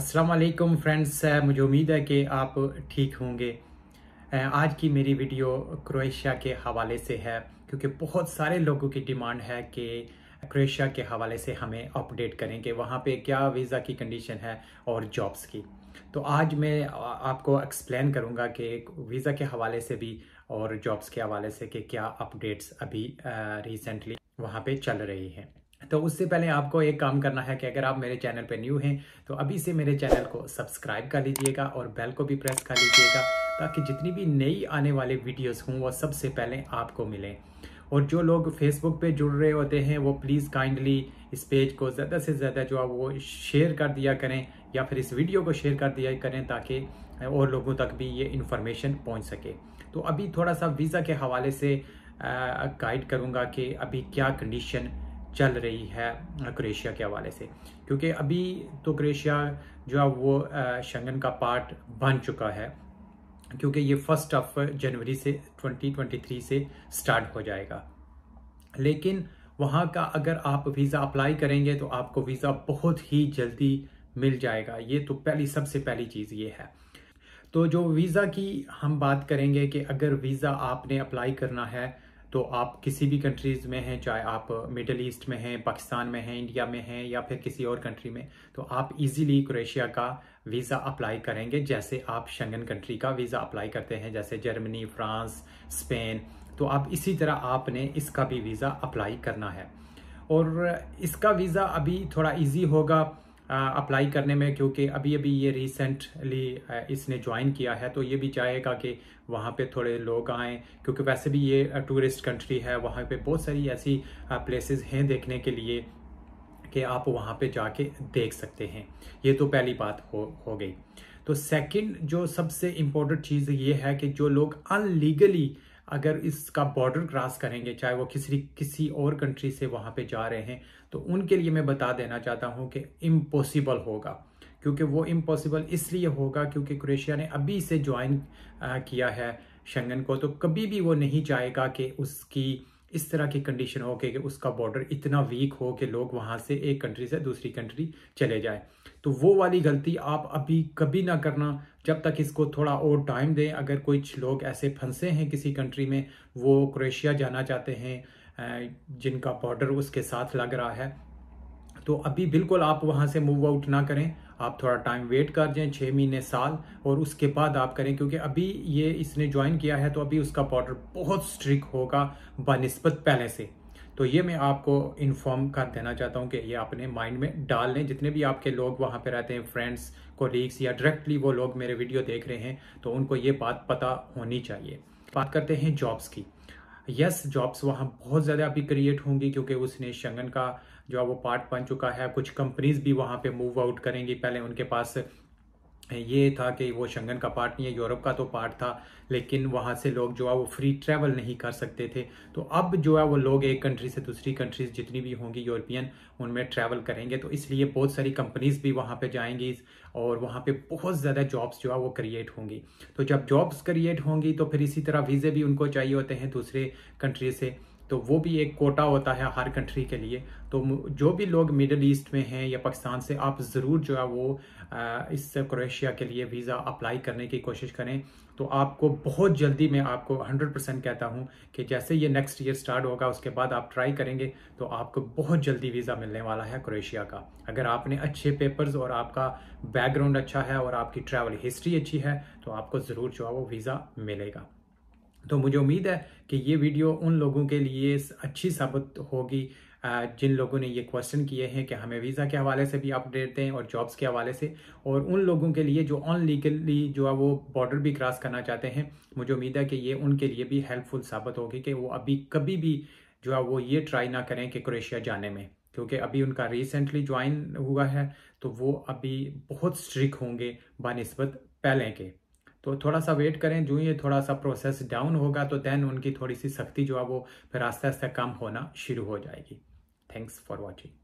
असलकम friends eh, मुझे उम्मीद है कि आप ठीक होंगे eh, आज की मेरी वीडियो क्रोएशिया के हवाले से है क्योंकि बहुत सारे लोगों की डिमांड है कि क्रोएशिया के हवाले से हमें अपडेट करें कि वहाँ पे क्या वीज़ा की कंडीशन है और जॉब्स की तो आज मैं आपको एक्सप्लेन करूँगा कि वीज़ा के हवाले से भी और जॉब्स के हवाले से कि क्या अपडेट्स अभी रिसेंटली eh, वहाँ पर चल रही हैं तो उससे पहले आपको एक काम करना है कि अगर आप मेरे चैनल पर न्यू हैं तो अभी से मेरे चैनल को सब्सक्राइब कर लीजिएगा और बेल को भी प्रेस कर लीजिएगा ताकि जितनी भी नई आने वाले वीडियोस हों वो सबसे पहले आपको मिलें और जो लोग फेसबुक पे जुड़ रहे होते हैं वो प्लीज़ काइंडली इस पेज को ज़्यादा से ज़्यादा जो है वो शेयर कर दिया करें या फिर इस वीडियो को शेयर कर दिया करें ताकि और लोगों तक भी ये इन्फॉर्मेशन पहुँच सके तो अभी थोड़ा सा वीज़ा के हवाले से गाइड करूँगा कि अभी क्या कंडीशन चल रही है क्रोएशिया के हवाले से क्योंकि अभी तो क्रोएशिया जो है वो शंगन का पार्ट बन चुका है क्योंकि ये फर्स्ट ऑफ जनवरी से 2023 से स्टार्ट हो जाएगा लेकिन वहाँ का अगर आप वीज़ा अप्लाई करेंगे तो आपको वीज़ा बहुत ही जल्दी मिल जाएगा ये तो पहली सबसे पहली चीज़ ये है तो जो वीज़ा की हम बात करेंगे कि अगर वीज़ा आपने अप्लाई करना है तो आप किसी भी कंट्रीज़ में हैं चाहे आप मिडल ईस्ट में हैं पाकिस्तान में हैं इंडिया में हैं या फिर किसी और कंट्री में तो आप इजीली क्रोएशिया का वीज़ा अप्लाई करेंगे जैसे आप शंगन कंट्री का वीज़ा अप्लाई करते हैं जैसे जर्मनी फ्रांस स्पेन तो आप इसी तरह आपने इसका भी वीज़ा अप्लाई करना है और इसका वीज़ा अभी थोड़ा ईजी होगा अप्लाई करने में क्योंकि अभी अभी ये रिसेंटली इसने ज्वाइन किया है तो ये भी चाहेगा कि वहाँ पे थोड़े लोग आएँ क्योंकि वैसे भी ये टूरिस्ट कंट्री है वहाँ पे बहुत सारी ऐसी प्लेसेस हैं देखने के लिए कि आप वहाँ पे जाके देख सकते हैं ये तो पहली बात हो हो गई तो सेकंड जो सबसे इम्पोर्टेंट चीज़ ये है कि जो लोग अनलीगली अगर इसका बॉर्डर क्रॉस करेंगे चाहे वो किसी किसी और कंट्री से वहाँ पे जा रहे हैं तो उनके लिए मैं बता देना चाहता हूँ कि इम्पॉसिबल होगा क्योंकि वो इम्पॉसिबल इसलिए होगा क्योंकि क्रोएशिया ने अभी इसे ज्वाइन किया है शंगन को तो कभी भी वो नहीं चाहेगा कि उसकी इस तरह की कंडीशन हो के कि उसका बॉर्डर इतना वीक हो कि लोग वहाँ से एक कंट्री से दूसरी कंट्री चले जाए तो वो वाली गलती आप अभी कभी ना करना जब तक इसको थोड़ा और टाइम दें अगर कुछ लोग ऐसे फंसे हैं किसी कंट्री में वो क्रोएशिया जाना चाहते हैं जिनका बॉर्डर उसके साथ लग रहा है तो अभी बिल्कुल आप वहाँ से मूव आउट ना करें आप थोड़ा टाइम वेट कर दें छः महीने साल और उसके बाद आप करें क्योंकि अभी ये इसने ज्वाइन किया है तो अभी उसका पाउडर बहुत स्ट्रिक होगा बनस्बत पहले से तो ये मैं आपको इन्फॉर्म कर देना चाहता हूँ कि ये अपने माइंड में डाल लें जितने भी आपके लोग वहाँ पे रहते हैं फ्रेंड्स कोलीग्स या डायरेक्टली वो लोग मेरे वीडियो देख रहे हैं तो उनको ये बात पता होनी चाहिए बात करते हैं जॉब्स की यस जॉब्स वहाँ बहुत ज़्यादा अभी क्रिएट होंगी क्योंकि उसने शंगन का जो है वो पार्ट बन चुका है कुछ कंपनीज भी वहाँ पे मूव आउट करेंगी पहले उनके पास ये था कि वो शंगन का पार्ट नहीं है यूरोप का तो पार्ट था लेकिन वहाँ से लोग जो है वो फ्री ट्रैवल नहीं कर सकते थे तो अब जो है वो लोग एक कंट्री से दूसरी कंट्रीज जितनी भी होंगी यूरोपियन उनमें ट्रैवल करेंगे तो इसलिए बहुत सारी कंपनीज़ भी वहाँ पर जाएंगी और वहाँ पर बहुत ज़्यादा जॉब्स जो है वो क्रिएट होंगी तो जब जॉब्स क्रिएट होंगी तो फिर इसी तरह वीज़े भी उनको चाहिए होते हैं दूसरे कंट्री से तो वो भी एक कोटा होता है हर कंट्री के लिए तो जो भी लोग मिडल ईस्ट में हैं या पाकिस्तान से आप ज़रूर जो है वो इस क्रोएशिया के लिए वीज़ा अप्लाई करने की कोशिश करें तो आपको बहुत जल्दी मैं आपको 100 परसेंट कहता हूं कि जैसे ये नेक्स्ट ईयर स्टार्ट होगा उसके बाद आप ट्राई करेंगे तो आपको बहुत जल्दी वीज़ा मिलने वाला है क्रोएशिया का अगर आपने अच्छे पेपर्स और आपका बैकग्राउंड अच्छा है और आपकी ट्रैवल हिस्ट्री अच्छी है तो आपको ज़रूर जो है वो वीज़ा मिलेगा तो मुझे उम्मीद है कि ये वीडियो उन लोगों के लिए अच्छी साबित होगी जिन लोगों ने ये क्वेश्चन किए हैं कि हमें वीज़ा के हवाले से भी अपडेट दें और जॉब्स के हवाले से और उन लोगों के लिए जो ऑन लीगली जो है वो बॉर्डर भी क्रॉस करना चाहते हैं मुझे उम्मीद है कि ये उनके लिए भी हेल्पफुल साबित होगी कि वो अभी कभी भी जो है वो ये ट्राई ना करें कि क्रोएशिया जाने में क्योंकि अभी उनका रिसेंटली ज्वाइन हुआ है तो वो अभी बहुत स्ट्रिक होंगे बनस्बत पहले के तो थोड़ा सा वेट करें जो ये थोड़ा सा प्रोसेस डाउन होगा तो देन उनकी थोड़ी सी सख्ती जो है वो फिर आस्ते आस्ते कम होना शुरू हो जाएगी थैंक्स फॉर वॉचिंग